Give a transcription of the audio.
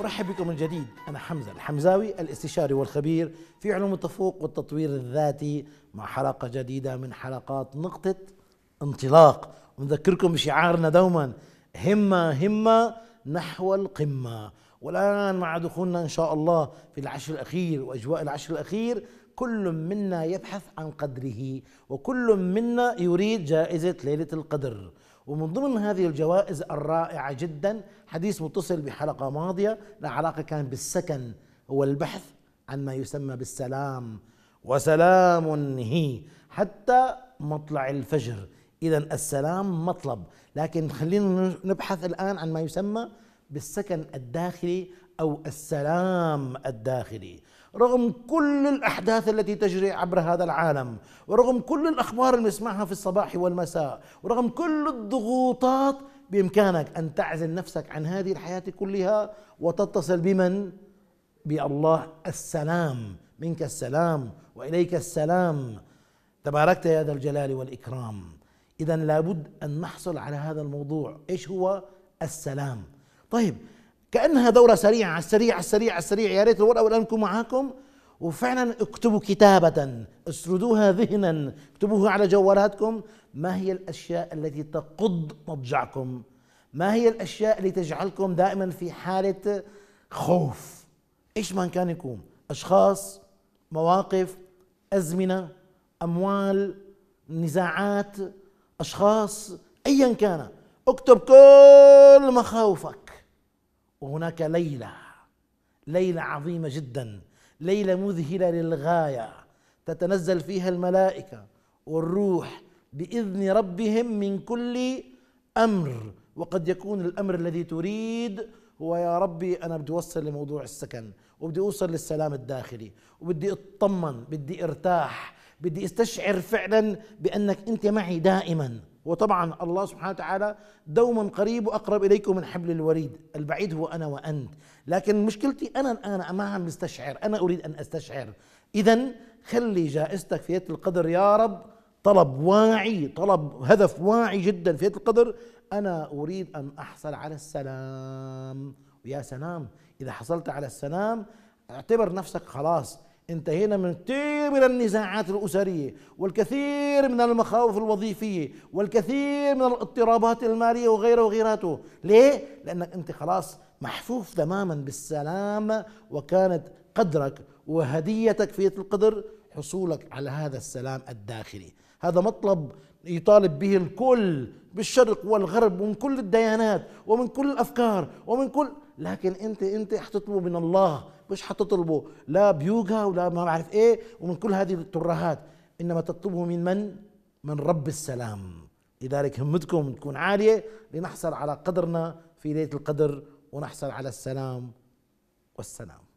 ارحب بكم من جديد انا حمزه الحمزاوي الاستشاري والخبير في علوم التفوق والتطوير الذاتي مع حلقه جديده من حلقات نقطه انطلاق ونذكركم بشعارنا دوما همه همه نحو القمه والان مع دخولنا ان شاء الله في العشر الاخير واجواء العشر الاخير كل منا يبحث عن قدره وكل منا يريد جائزه ليله القدر ومن ضمن هذه الجوائز الرائعة جدا حديث متصل بحلقة ماضية العلاقة علاقة كان بالسكن والبحث عن ما يسمى بالسلام وسلام هي حتى مطلع الفجر إذا السلام مطلب لكن خلينا نبحث الآن عن ما يسمى بالسكن الداخلي او السلام الداخلي رغم كل الاحداث التي تجري عبر هذا العالم ورغم كل الاخبار اللي نسمعها في الصباح والمساء ورغم كل الضغوطات بامكانك ان تعزل نفسك عن هذه الحياه كلها وتتصل بمن بالله السلام منك السلام واليك السلام تباركت يا ذا الجلال والاكرام اذا لابد ان نحصل على هذا الموضوع ايش هو السلام طيب كانها دوره سريعه على السريع على السريع على السريع يا ريت الورقه والقلم يكون معاكم وفعلا اكتبوا كتابة اسردوها ذهنا اكتبوها على جوالاتكم ما هي الأشياء التي تقض مضجعكم ما هي الأشياء اللي تجعلكم دائما في حالة خوف إيش ما كان يكون أشخاص مواقف أزمنة أموال نزاعات أشخاص أيا كان اكتب كل مخاوفك وهناك ليلة ليلة عظيمة جدا ليلة مذهلة للغاية تتنزل فيها الملائكة والروح بإذن ربهم من كل أمر وقد يكون الأمر الذي تريد هو يا ربي أنا بدي أوصل لموضوع السكن وبدي أوصل للسلام الداخلي وبدي أطمن بدي أرتاح بدي أستشعر فعلا بأنك أنت معي دائما وطبعا الله سبحانه وتعالى دوما قريب واقرب اليكم من حبل الوريد البعيد هو انا وانت لكن مشكلتي انا الان ما عم استشعر، انا اريد ان استشعر اذا خلي جائزتك في يد القدر يا رب طلب واعي طلب هدف واعي جدا في يد القدر انا اريد ان احصل على السلام ويا سلام اذا حصلت على السلام اعتبر نفسك خلاص انتهينا من كثير من النزاعات الأسرية والكثير من المخاوف الوظيفية والكثير من الاضطرابات المالية وغيره وغيراته ليه؟ لأنك أنت خلاص محفوف تماما بالسلام وكانت قدرك وهديتك في القدر حصولك على هذا السلام الداخلي هذا مطلب يطالب به الكل بالشرق والغرب ومن كل الديانات ومن كل الافكار ومن كل لكن انت انت حتطلب من الله مش حتطلبه لا بيوغا ولا ما بعرف ايه ومن كل هذه الترهات انما تطلبه من من؟ من رب السلام لذلك همتكم تكون عاليه لنحصل على قدرنا في ليله القدر ونحصل على السلام والسلام